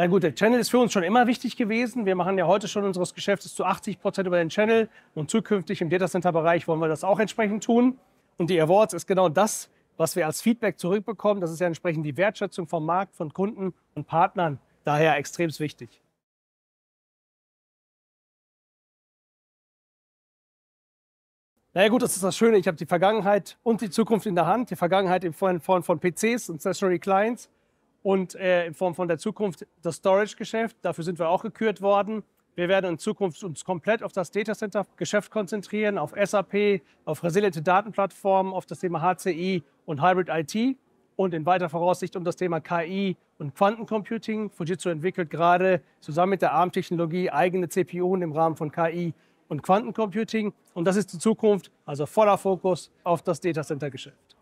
Na gut, der Channel ist für uns schon immer wichtig gewesen. Wir machen ja heute schon unseres Geschäfts zu 80 Prozent über den Channel und zukünftig im Datacenter-Bereich wollen wir das auch entsprechend tun. Und die Awards ist genau das, was wir als Feedback zurückbekommen. Das ist ja entsprechend die Wertschätzung vom Markt, von Kunden und Partnern. Daher extrem wichtig. Na ja, gut, das ist das Schöne. Ich habe die Vergangenheit und die Zukunft in der Hand. Die Vergangenheit in Form von PCs und Stationary Clients und äh, in Form von der Zukunft das Storage-Geschäft. Dafür sind wir auch gekürt worden. Wir werden uns in Zukunft uns komplett auf das Data center geschäft konzentrieren, auf SAP, auf resiliente Datenplattformen, auf das Thema HCI und Hybrid IT und in weiter Voraussicht um das Thema KI und Quantencomputing. Fujitsu entwickelt gerade zusammen mit der ARM-Technologie eigene CPU im Rahmen von KI und Quantencomputing. Und das ist die Zukunft, also voller Fokus auf das Data center geschäft